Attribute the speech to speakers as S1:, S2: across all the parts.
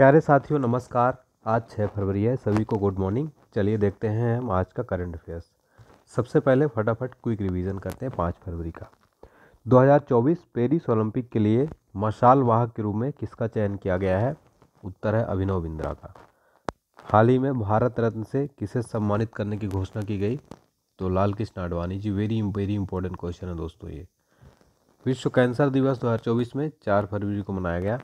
S1: प्यारे साथियों नमस्कार आज 6 फरवरी है सभी को गुड मॉर्निंग चलिए देखते हैं हम आज का करंट अफेयर्स सबसे पहले फटाफट क्विक रिवीजन करते हैं पाँच फरवरी का 2024 पेरिस ओलंपिक के लिए मशाल वाहक के रूप में किसका चयन किया गया है उत्तर है अभिनव बिंद्रा का हाल ही में भारत रत्न से किसे सम्मानित करने की घोषणा की गई तो Lal Krishna Advani ji very very important question है दोस्तों ये विश्व कैंसर दिवस 2024 में 4 फरवरी को मनाया गया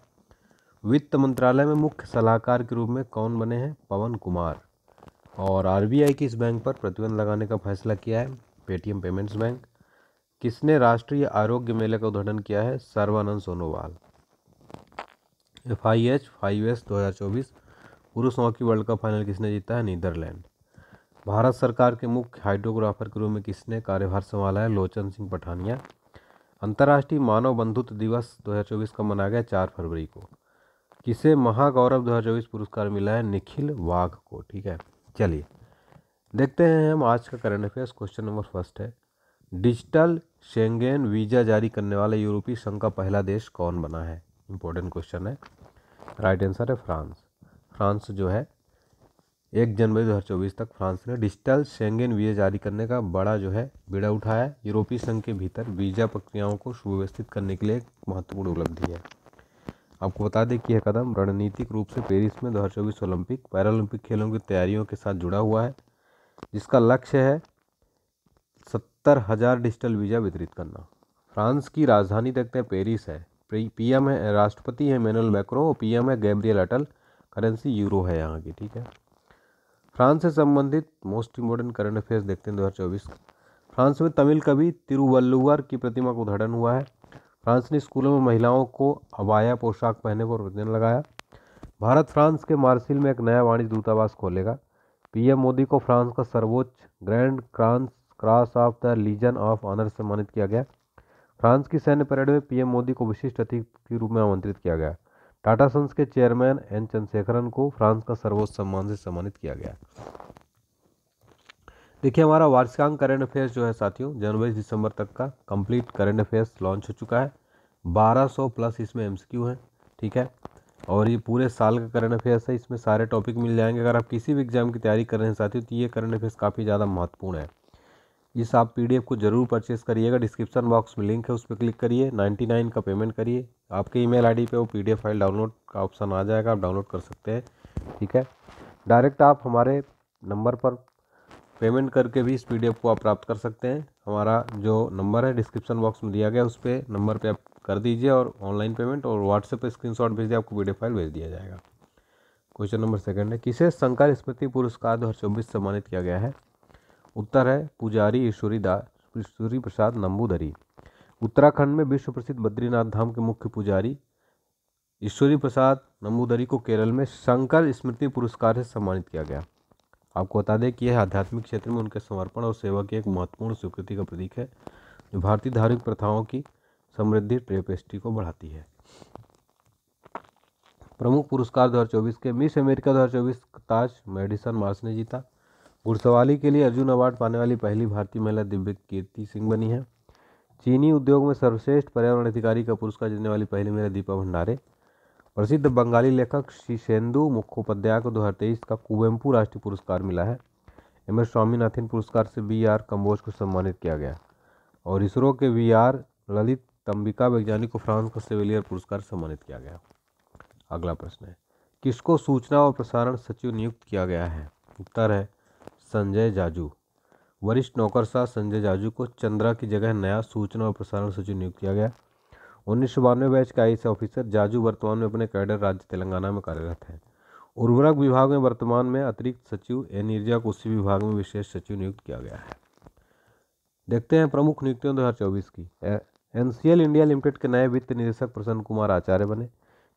S1: वित्त मंत्रालय में मुख्य सलाहकार के रूप में कौन बने हैं पवन कुमार और आरबीआई की इस बैंक पर प्रतिबंध लगाने का फैसला किया है पेटीएम पेमेंट्स बैंक किसने राष्ट्रीय आरोग्य मेले का उद्घाटन किया है Sarbananda Sonowal F I H five S दो हज़ार चौबीस पुरुष हॉकी वर्ल्ड कप फाइनल किसने जीता है नीदरलैंड भारत सरकार के मुख्य हाइड्रोग्राफर के रूप में किसने कार्यभार संभाला है लोचन सिंह पठानिया अंतर्राष्ट्रीय मानव बंधुत्व दिवस 2024 का मनाया गया चार फरवरी को किसे महागौरव 2024 पुरस्कार मिला है निखिल वाघ को ठीक है चलिए देखते हैं हम आज का current affairs question number first है डिजिटल शेंगेन वीज़ा जारी करने वाला यूरोपीय संघ का पहला देश कौन बना है इंपॉर्टेंट क्वेश्चन है राइट आंसर है फ्रांस फ्रांस जो है एक जनवरी दो हज़ार चौबीस तक फ्रांस ने डिजिटल शेंगेन वीज़ा जारी करने का बड़ा जो है बीड़ा उठाया यूरोपीय संघ के भीतर वीज़ा प्रक्रियाओं को सुव्यवस्थित करने के लिए एक महत्वपूर्ण उपलब्धि है आपको बता दें कि यह कदम रणनीतिक रूप से पेरिस में दो ओलंपिक पैरालंपिक खेलों की तैयारियों के साथ जुड़ा हुआ है जिसका लक्ष्य है सत्तर हज़ार डिजिटल वीज़ा वितरित करना फ्रांस की राजधानी देखते हैं पेरिस है पीएम है राष्ट्रपति है मेनुअल मैक्रो और पी है गैब्रियल अटल करेंसी यूरो है यहाँ की ठीक है फ्रांस से संबंधित मोस्ट इम्पोर्टेंट करंट अफेयर्स देखते हैं दो फ्रांस में तमिल कवि तिरुवल्लुवर की प्रतिमा का उद्घाटन हुआ है फ्रांस ने स्कूलों में महिलाओं को अबाया पोशाक पहनने पर प्रतिबंध लगाया भारत फ्रांस के मार्सिल में एक नया वाणिज्य दूतावास खोलेगा पीएम मोदी को फ्रांस का सर्वोच्च ग्रैंड क्रांस cross of the Legion of Honour सम्मानित किया गया फ्रांस की सैन्य परेड में पीएम मोदी को विशिष्ट अतिथि के रूप में आमंत्रित किया गया टाटा सन्स के चेयरमैन एन चंद्रशेखरन को फ्रांस का सर्वोच्च सम्मान से सम्मानित किया गया देखिए हमारा वार्षिकांक करंट अफेयर्स जो है साथियों जनवरी दिसंबर तक का कंप्लीट करंट अफेयर्स लॉन्च हो चुका है 1200 प्लस इसमें एमसीक्यू हैं ठीक है और ये पूरे साल का करंट अफेयर्स है इसमें सारे टॉपिक मिल जाएंगे अगर आप किसी भी एग्जाम की तैयारी कर रहे हैं साथियों तो ये करंट अफेयर्स काफ़ी ज़्यादा महत्वपूर्ण है इस आप पी को ज़रूर परचेस करिएगा डिस्क्रिप्शन बॉक्स में लिंक है उस पर क्लिक करिए नाइन्टी का पेमेंट करिए आपके ई मेल आई वो पी फाइल डाउनलोड का ऑप्शन आ जाएगा आप डाउनलोड कर सकते हैं ठीक है डायरेक्ट आप हमारे नंबर पर पेमेंट करके भी इस पी को आप प्राप्त कर सकते हैं हमारा जो नंबर है डिस्क्रिप्शन बॉक्स में दिया गया उस पर नंबर पर आप कर दीजिए और ऑनलाइन पेमेंट और व्हाट्सएप पर स्क्रीनशॉट भेज दिया आपको वीडियो फाइल भेज दिया जाएगा क्वेश्चन नंबर सेकंड है किसे शंकर स्मृति पुरस्कार दो चौबीस सम्मानित किया गया है उत्तर है पुजारी ईश्वरी ईश्वरी प्रसाद नम्बूदरी उत्तराखंड में विश्व प्रसिद्ध बद्रीनाथ धाम के मुख्य पुजारी ईश्वरी प्रसाद नम्बूदरी को केरल में शंकर स्मृति पुरस्कार से सम्मानित किया गया आपको बता दें कि यह आध्यात्मिक क्षेत्र में उनके समर्पण और सेवा की एक महत्वपूर्ण स्वीकृति का प्रतीक है जो भारतीय धार्मिक प्रथाओं की समृद्धि ट्रेपेस्टी को बढ़ाती है प्रमुख पुरस्कार 2024 के मिस अमेरिका 2024 ताज मेडिसन मार्स ने जीता घुड़सवाली के लिए अर्जुन अवार्ड पाने वाली पहली भारतीय महिला दिव्य कीर्ति सिंह बनी है चीनी उद्योग में सर्वश्रेष्ठ पर्यावरण अधिकारी का पुरस्कार जीतने वाली पहली महिला दीपा भंडारे प्रसिद्ध बंगाली लेखक शीशेंदु मुखोपाध्याय को दो का कुवेम्पू राष्ट्रीय पुरस्कार मिला है एम एस स्वामीनाथन पुरस्कार से बी आर कम्बोज को सम्मानित किया गया और इसरो के वी आर ललित तंबिका वैज्ञानिक को फ्रांस का सेविलियर पुरस्कार सम्मानित किया गया अगला प्रश्न है किसको सूचना और प्रसारण सचिव नियुक्त किया गया है उत्तर है संजय जाजू वरिष्ठ नौकरशाह संजय जाजू को चंद्रा की जगह नया सूचना और प्रसारण सचिव नियुक्त किया गया उन्नीस सौ बानवे बैच के आई ऑफिसर जाजू वर्तमान में अपने कैडर राज्य तेलंगाना में कार्यरत हैं उर्वरक विभाग में वर्तमान में अतिरिक्त सचिव एन ईर्जा को उसी विभाग में विशेष सचिव नियुक्त किया गया है देखते हैं प्रमुख नियुक्तियों दो हज़ार चौबीस की N C L India Limited के नए वित्त निदेशक प्रसन्न कुमार आचार्य बने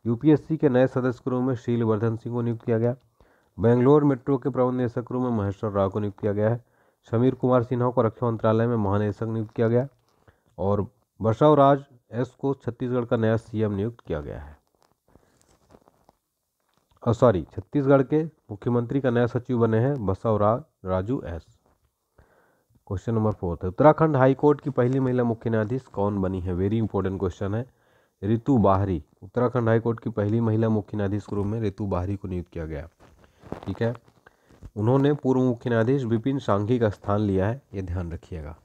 S1: यूपीएससी के नए सदस्य रूप में शील वर्धन सिंह को नियुक्त किया गया बेंगलोर मेट्रो के प्रबंध निदेशक रूप में महेश्वर राव को नियुक्त किया गया है समीर कुमार सिन्हा को रक्षा मंत्रालय में महानिदेशक नियुक्त किया गया और बसवराज एस को छत्तीसगढ़ का नया सीएम नियुक्त किया गया है सॉरी छत्तीसगढ़ के मुख्यमंत्री का नया सचिव बने हैं Basavaraj Raju S question number fourth है उत्तराखंड हाई कोर्ट की पहली महिला मुख्य न्यायाधीश कौन बनी है वेरी इंपॉर्टेंट क्वेश्चन है ऋतु बाहरी उत्तराखंड हाई कोर्ट की पहली महिला मुख्य न्यायाधीश के रूप में रितु बाहरी को नियुक्त किया गया ठीक है उन्होंने पूर्व मुख्य न्यायाधीश विपिन सांघी का स्थान लिया है ये ध्यान रखिएगा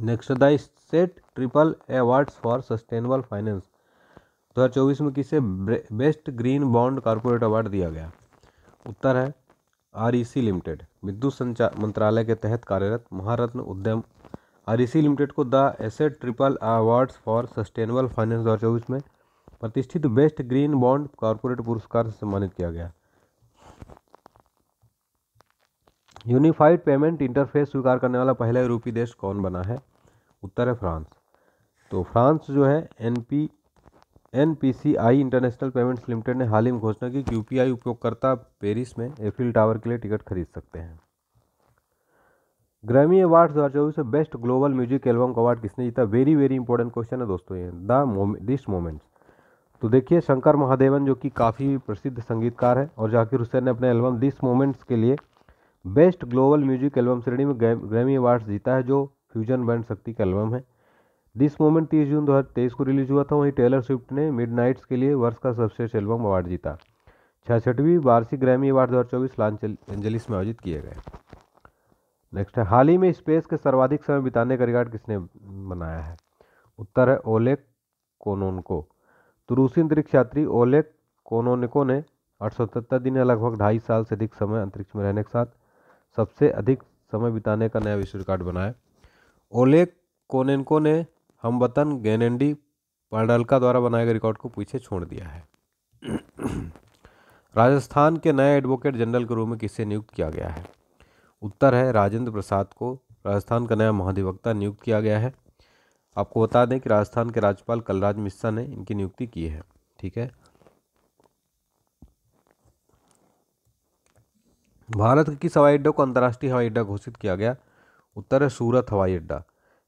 S1: next the asset triple awards for sustainable finance 2024 में किसे best green bond corporate award दिया गया उत्तर है आर लिमिटेड विद्युत संचार मंत्रालय के तहत कार्यरत महारत्न उद्यम आर लिमिटेड को the asset triple awards for sustainable finance 2024 में प्रतिष्ठित बेस्ट ग्रीन बॉन्ड कॉरपोरेट पुरस्कार से सम्मानित किया गया यूनिफाइड पेमेंट इंटरफेस स्वीकार करने वाला पहला यूरोपीय देश कौन बना है उत्तर है फ्रांस तो फ्रांस जो है N P N P C I international payments limited ने हाल ही में घोषणा की कि यूपीआई उपयोगकर्ता पेरिस में एफिल टावर के लिए टिकट खरीद सकते हैं ग्रैमी अवार्ड दो हज़ार चौबीस में best global music album award किसने जीता वेरी वेरी इंपॉर्टेंट क्वेश्चन है दोस्तों ये द दिस मोमेंट्स तो देखिए शंकर महादेवन जो कि काफ़ी प्रसिद्ध संगीतकार है और जाकिर हुसैन ने अपने एल्बम दिस मोमेंट्स के लिए बेस्ट ग्लोबल म्यूजिक एल्बम श्रेणी में ग्रैमी अवार्ड्स जीता है जो फ्यूजन बैंड शक्ति का एल्बम है दिस मोमेंट तीस जून दो को रिलीज हुआ था वहीं टेलर स्विफ्ट ने मिड के लिए वर्ष का सर्वश्रेष्ठ एल्बम अवार्ड जीता छियासठवीं वार्षिक ग्रैमी अवार्ड दो हज़ार चौबीस लॉस एंजलिस में आयोजित किए गए नेक्स्ट है हाल ही में स्पेस के सर्वाधिक समय बिताने का रिकॉर्ड किसने बनाया है उत्तर है ओलेक कोनोनको तो रूसी अंतरिक्ष यात्री ओलेक कोनोनिको ने अठ दिन या लगभग ढाई साल से अधिक समय अंतरिक्ष में रहने के साथ सबसे अधिक समय बिताने का नया विश्व रिकॉर्ड बनाया ओले कोनेनको ने वतन गेनेंडी पांडलका द्वारा बनाए गए रिकॉर्ड को पीछे छोड़ दिया है राजस्थान के नए एडवोकेट जनरल के रूप में किसे नियुक्त किया गया है उत्तर है राजेंद्र प्रसाद को राजस्थान का नया महाधिवक्ता नियुक्त किया गया है आपको बता दें कि राजस्थान के राज्यपाल कलराज मिश्रा ने इनकी नियुक्ति की है ठीक है भारत के किस हवाई अड्डे को अंतर्राष्ट्रीय हवाई अड्डा घोषित किया गया उत्तर है सूरत हवाई अड्डा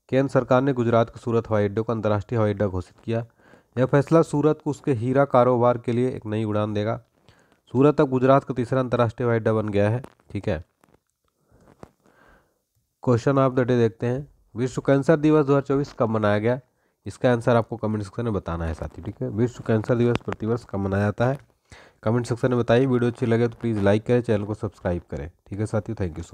S1: केंद्र सरकार ने गुजरात के सूरत हवाई अड्डे को अंतर्राष्ट्रीय हवाई अड्डा घोषित किया यह फैसला सूरत को उसके हीरा कारोबार के लिए एक नई उड़ान देगा सूरत अब गुजरात का तीसरा अंतर्राष्ट्रीय हवाई अड्डा बन गया है ठीक है क्वेश्चन आप द डे देखते हैं विश्व कैंसर दिवस 2024 कब मनाया गया इसका आंसर आपको कमेंट सेक्शन में बताना है साथी ठीक है विश्व कैंसर दिवस प्रतिवर्ष कब मनाया जाता है कमेंट सेक्शन में बताइए वीडियो अच्छी लगे तो प्लीज़ लाइक करें चैनल को सब्सक्राइब करें ठीक है साथियों थैंक यू सो